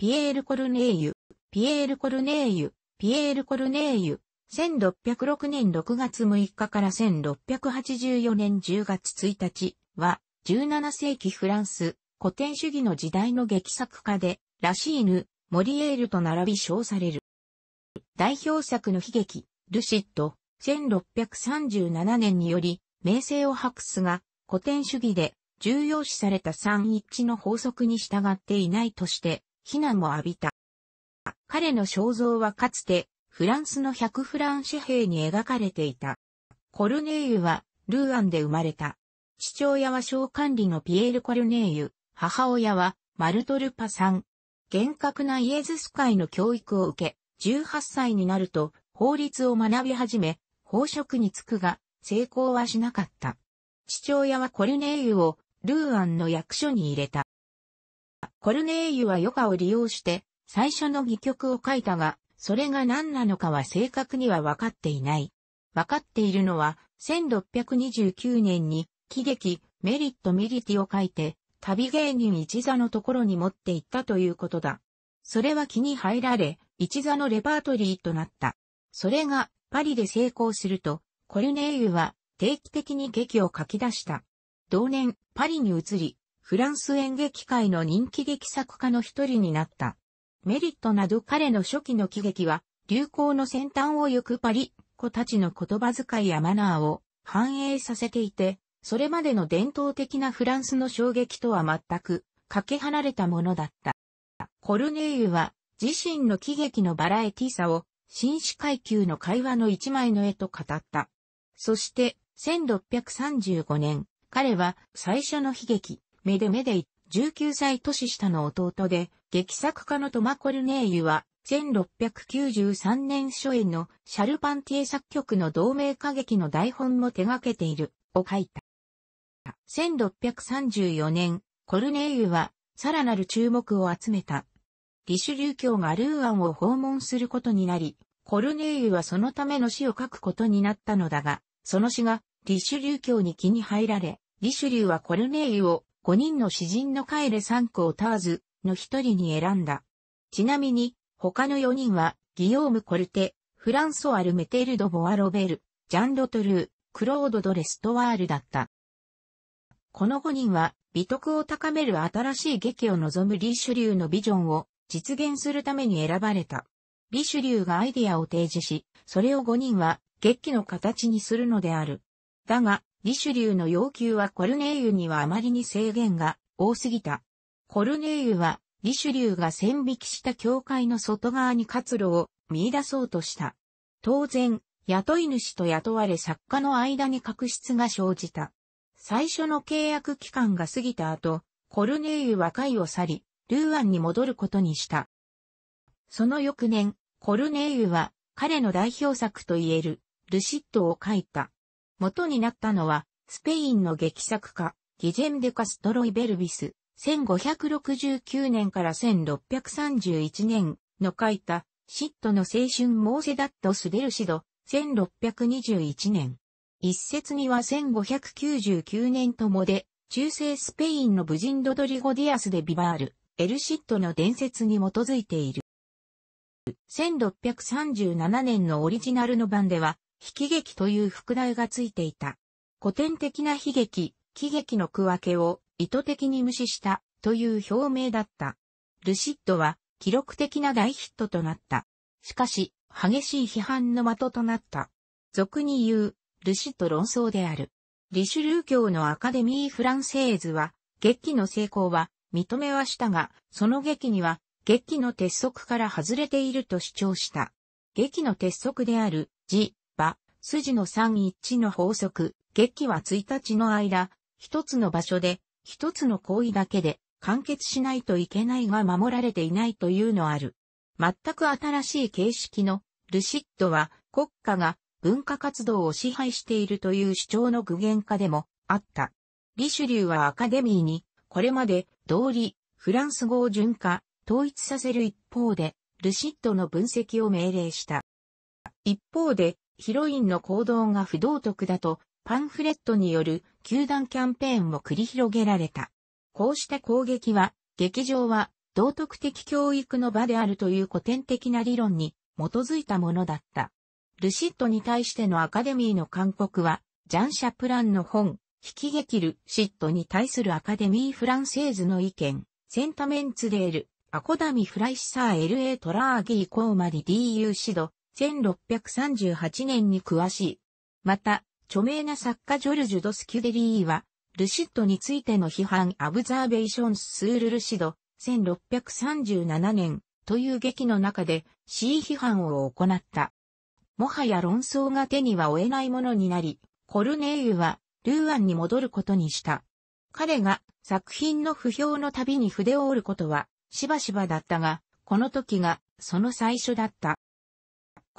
ピエール・コルネーユ、ピエール・コルネーユ、ピエール・コルネーユ、1606年6月6日から1684年10月1日は、17世紀フランス、古典主義の時代の劇作家で、ラシーヌ、モリエールと並び称される。代表作の悲劇、ルシッド、1637年により、名声を博すが、古典主義で重要視された三一の法則に従っていないとして、非難を浴びた。彼の肖像はかつて、フランスの100フラン紙幣に描かれていた。コルネーユは、ルーアンで生まれた。父親は小管理のピエール・コルネイユ、母親は、マルトルパさん。厳格なイエズス会の教育を受け、18歳になると、法律を学び始め、公職に就くが、成功はしなかった。父親はコルネイユを、ルーアンの役所に入れた。コルネイユは余暇を利用して最初の戯曲を書いたが、それが何なのかは正確には分かっていない。分かっているのは、1629年に、喜劇、メリット・ミリティを書いて、旅芸人一座のところに持って行ったということだ。それは気に入られ、一座のレパートリーとなった。それが、パリで成功すると、コルネイユは定期的に劇を書き出した。同年、パリに移り、フランス演劇界の人気劇作家の一人になった。メリットなど彼の初期の喜劇は、流行の先端を行くパリっ子たちの言葉遣いやマナーを反映させていて、それまでの伝統的なフランスの衝撃とは全くかけ離れたものだった。コルネイユは自身の喜劇のバラエティさを紳士階級の会話の一枚の絵と語った。そして1635年、彼は最初の悲劇、メデメデイ、19歳年下の弟で、劇作家のトマコルネーユは、1693年初演のシャルパンティエ作曲の同盟歌劇の台本も手掛けている、を書いた。1634年、コルネーユは、さらなる注目を集めた。リシュリュ教がルーアンを訪問することになり、コルネーユはそのための詩を書くことになったのだが、その詩がリシュリュ教に気に入られ、リシュリュはコルネーユを5人の詩人のカエレ3をターズの一人に選んだ。ちなみに、他の4人は、ギヨーム・コルテ、フランソワル・メテルド・ボア・ロベル、ジャン・ロトルー、クロード・ド・レストワールだった。この5人は、美徳を高める新しい劇を望むリーシュリューのビジョンを実現するために選ばれた。リシュリューがアイディアを提示し、それを5人は劇の形にするのである。だが、リシュリューの要求はコルネイユにはあまりに制限が多すぎた。コルネイユは、リシュリューが線引きした教会の外側に活路を見出そうとした。当然、雇い主と雇われ作家の間に確執が生じた。最初の契約期間が過ぎた後、コルネイユは会を去り、ルーアンに戻ることにした。その翌年、コルネイユは彼の代表作といえるルシットを書いた。元になったのは、スペインの劇作家、ギジェン・デ・カストロイ・ベルビス、1569年から1631年の書いた、シットの青春モーセダットス・デルシド、1621年。一説には1599年ともで、中世スペインの武人ロドリゴ・ディアス・デ・ビバール、エルシットの伝説に基づいている。1637年のオリジナルの版では、悲劇という副題がついていた。古典的な悲劇、喜劇の区分けを意図的に無視したという表明だった。ルシッドは記録的な大ヒットとなった。しかし、激しい批判の的となった。俗に言う、ルシッド論争である。リシュルー教のアカデミー・フランセーズは、劇の成功は認めはしたが、その劇には、劇の鉄則から外れていると主張した。劇の鉄則である、字、筋の三一の法則、劇は1日の間、一つの場所で、一つの行為だけで、完結しないといけないが守られていないというのある。全く新しい形式のルシッドは国家が文化活動を支配しているという主張の具現化でもあった。リシュリューはアカデミーにこれまで道理、フランス語を順化、統一させる一方で、ルシッドの分析を命令した。一方で、ヒロインの行動が不道徳だと、パンフレットによる球団キャンペーンを繰り広げられた。こうした攻撃は、劇場は道徳的教育の場であるという古典的な理論に基づいたものだった。ルシッドに対してのアカデミーの勧告は、ジャン・シャプランの本、引きげるシットに対するアカデミー・フランセーズの意見、センタメンツデール、アコダミ・フライシサー・エルエ・トラーギー・コーマリ・ディー・ユー・シド、1638年に詳しい。また、著名な作家ジョルジュ・ドスキュデリーは、ルシッドについての批判アブザーベーションスール・ルシド、1637年という劇の中で C 批判を行った。もはや論争が手には負えないものになり、コルネーユはルーアンに戻ることにした。彼が作品の不評のたびに筆を折ることはしばしばだったが、この時がその最初だった。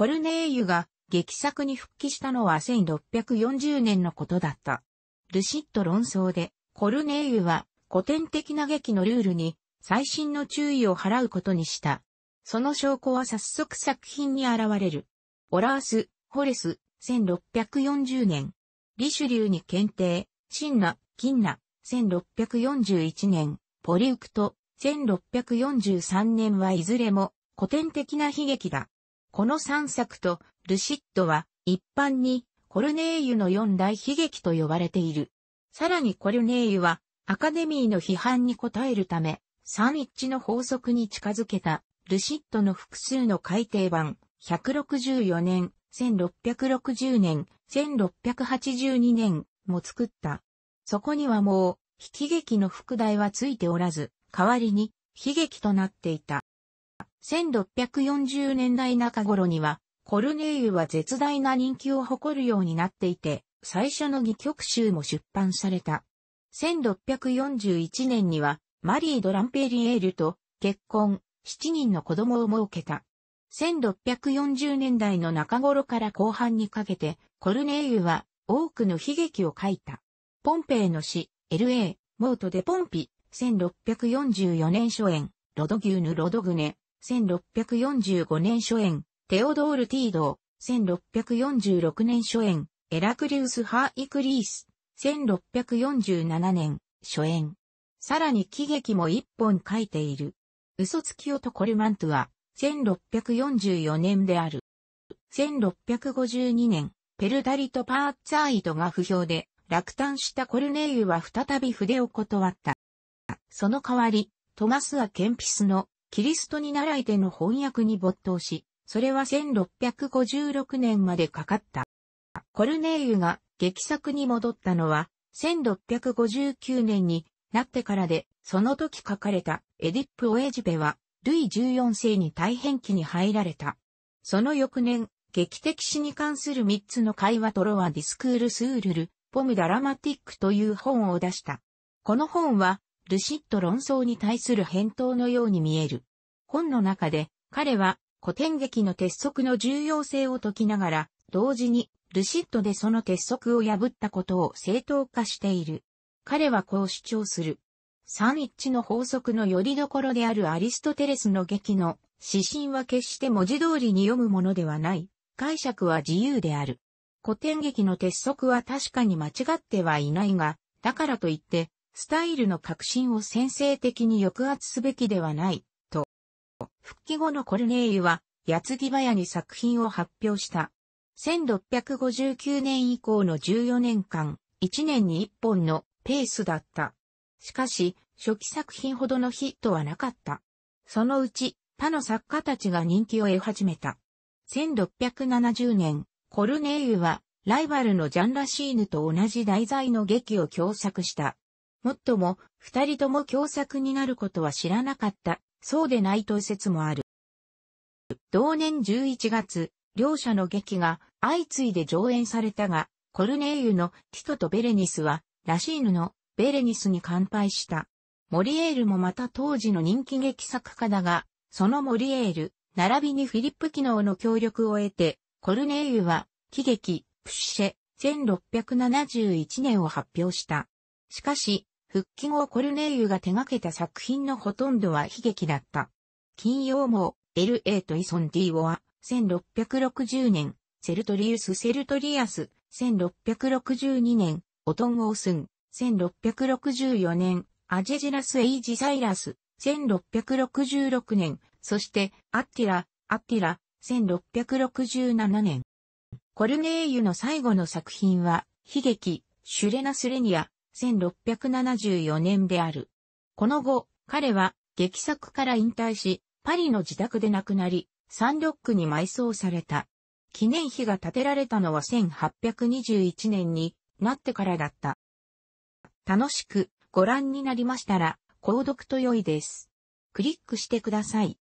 コルネーユが劇作に復帰したのは1640年のことだった。ルシッド論争で、コルネーユは古典的な劇のルールに最新の注意を払うことにした。その証拠は早速作品に現れる。オラース、ホレス、1640年。リシュリューに検定、シンナ、キンナ、1641年。ポリウクト、1643年はいずれも古典的な悲劇だ。この3作とルシッドは一般にコルネーユの四大悲劇と呼ばれている。さらにコルネーユはアカデミーの批判に応えるため、三一致の法則に近づけたルシッドの複数の改訂版、164年、1660年、1682年も作った。そこにはもう、悲劇の副題はついておらず、代わりに悲劇となっていた。1640年代中頃には、コルネーユは絶大な人気を誇るようになっていて、最初の戯曲集も出版された。1641年には、マリー・ドランペリエールと結婚、7人の子供を設けた。1640年代の中頃から後半にかけて、コルネーユは多くの悲劇を書いた。ポンペイの詩、LA、モート・でポンピ、1644年初演、ロドギューヌ・ロドグネ、1645年初演、テオドール・ティードー、1646年初演、エラクリウス・ハーイクリース、1647年、初演。さらに喜劇も一本書いている。嘘つき男ルマントは、1644年である。1652年、ペルダリとパーツァイトが不評で、落胆したコルネイユは再び筆を断った。その代わり、トマスア・ケンピスのキリストに習いての翻訳に没頭し、それは1656年までかかった。コルネイユが劇作に戻ったのは、1659年になってからで、その時書かれたエディップ・オエジペは、ルイ14世に大変期に入られた。その翌年、劇的史に関する3つの会話トロワディスクールスールル、ポムダラマティックという本を出した。この本は、ルシッド論争に対する返答のように見える。本の中で、彼は古典劇の鉄則の重要性を説きながら、同時に、ルシッドでその鉄則を破ったことを正当化している。彼はこう主張する。三一の法則の拠り所であるアリストテレスの劇の指針は決して文字通りに読むものではない。解釈は自由である。古典劇の鉄則は確かに間違ってはいないが、だからといってスタイルの革新を先制的に抑圧すべきではない、と。復帰後のコルネイユは、八木ぎ早に作品を発表した。1659年以降の14年間、1年に1本のペースだった。しかし、初期作品ほどのヒットはなかった。そのうち、他の作家たちが人気を得始めた。1670年、コルネイユは、ライバルのジャン・ラシーヌと同じ題材の劇を共作した。もっとも、二人とも共作になることは知らなかった、そうでないという説もある。同年11月、両者の劇が相次いで上演されたが、コルネイユのティトとベレニスは、ラシーヌのベレニスに乾杯した。モリエールもまた当時の人気劇作家だが、そのモリエール、並びにフィリップ機能の協力を得て、コルネイユは、喜劇、プッシェ、1671年を発表した。しかし、復帰後コルネイユが手掛けた作品のほとんどは悲劇だった。金曜も LA とイソン・ディオは1660年、セルトリウス・セルトリアス、1662年、オトン・オースン、1664年、アジェジラス・エイジ・サイラス、1666年、そしてアッティラ、アッティラ、1667年。コルネイユの最後の作品は、悲劇、シュレナスレニア、1674年である。この後、彼は劇作から引退し、パリの自宅で亡くなり、サンロックに埋葬された。記念碑が建てられたのは1821年になってからだった。楽しくご覧になりましたら、購読と良いです。クリックしてください。